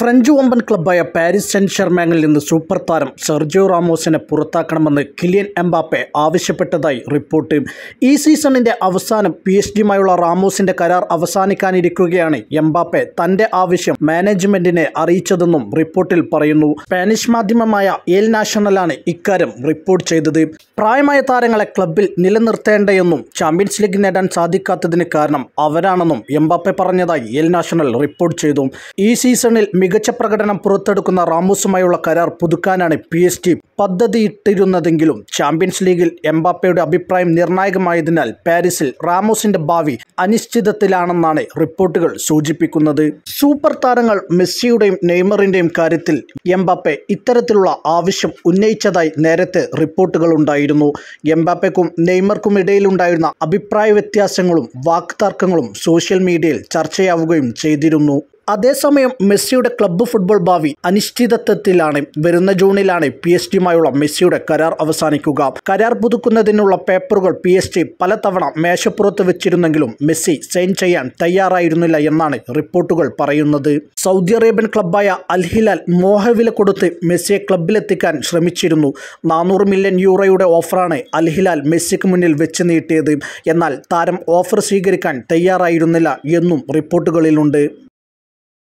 French വമ്പൻ ക്ലബ്ബായ Paris cent ഷെർമാങ്ങിൽ നിന്ന് സൂപ്പർ താരം സെർജിയോ റാമോസിനെ പുറത്താക്കണമെന്ന് കിലിയൻ എംബാപ്പെ ആവശ്യപ്പെട്ടതായി റിപ്പോർട്ട് ഈ സീസണിൻ്റെ അവസാനം പി എസ് ഡിയുമായുള്ള റാമോസിൻ്റെ കരാർ അവസാനിക്കാനിരിക്കുകയാണ് എംബാപ്പെ തൻ്റെ ആവശ്യം മാനേജ്മെൻറ്റിനെ അറിയിച്ചതെന്നും റിപ്പോർട്ടിൽ പറയുന്നു സ്പാനിഷ് മാധ്യമമായ എൽ നാഷണലാണ് ഇക്കാര്യം റിപ്പോർട്ട് ചെയ്തത് പ്രായമായ താരങ്ങളെ ക്ലബിൽ നിലനിർത്തേണ്ടയെന്നും ചാമ്പ്യൻസ് ലീഗ് നേടാൻ സാധിക്കാത്തതിന് കാരണം അവരാണെന്നും എംബാപ്പെ പറഞ്ഞതായി എൽ നാഷണൽ റിപ്പോർട്ട് ചെയ്തു ഈ സീസണിൽ മികച്ച പ്രകടനം പുറത്തെടുക്കുന്ന റാമോസുമായുള്ള കരാർ പുതുക്കാനാണ് പി എസ് ടി പദ്ധതിയിട്ടിരുന്നതെങ്കിലും ചാമ്പ്യൻസ് ലീഗിൽ എംബാപ്പയുടെ അഭിപ്രായം നിർണായകമായതിനാൽ പാരീസിൽ റാമോസിന്റെ ഭാവി അനിശ്ചിതത്തിലാണെന്നാണ് റിപ്പോർട്ടുകൾ സൂചിപ്പിക്കുന്നത് സൂപ്പർ താരങ്ങൾ മെസ്സിയുടെയും നെയ്മറിന്റെയും കാര്യത്തിൽ എംബാപ്പെ ഇത്തരത്തിലുള്ള ആവശ്യം ഉന്നയിച്ചതായി നേരത്തെ റിപ്പോർട്ടുകൾ ഉണ്ടായിരുന്നു എംബാപ്പയ്ക്കും നെയ്മർക്കും ഇടയിലുണ്ടായിരുന്ന അഭിപ്രായ വ്യത്യാസങ്ങളും വാക്തർക്കങ്ങളും സോഷ്യൽ മീഡിയയിൽ ചർച്ചയാവുകയും ചെയ്തിരുന്നു അതേസമയം മെസ്സിയുടെ ക്ലബ്ബ് ഫുട്ബോൾ ഭാവി അനിശ്ചിതത്വത്തിലാണ് വരുന്ന ജൂണിലാണ് പി എസ് ടിയുമായുള്ള മെസ്സിയുടെ കരാർ അവസാനിക്കുക കരാർ പുതുക്കുന്നതിനുള്ള പേപ്പറുകൾ പി എസ് ടി പലതവണ മേശപ്പുറത്ത് വെച്ചിരുന്നെങ്കിലും മെസ്സി സൈൻ ചെയ്യാൻ തയ്യാറായിരുന്നില്ല എന്നാണ് റിപ്പോർട്ടുകൾ പറയുന്നത് സൗദി അറേബ്യൻ ക്ലബ്ബായ അൽഹിലാൽ മോഹവില കൊടുത്ത് മെസ്സിയെ ക്ലബിലെത്തിക്കാൻ ശ്രമിച്ചിരുന്നു നാനൂറ് മില്യൺ യൂറോയുടെ ഓഫറാണ് അൽഹിലാൽ മെസ്സിക്ക് മുന്നിൽ വെച്ച് നീട്ടിയത് എന്നാൽ താരം ഓഫർ സ്വീകരിക്കാൻ തയ്യാറായിരുന്നില്ല എന്നും റിപ്പോർട്ടുകളിലുണ്ട്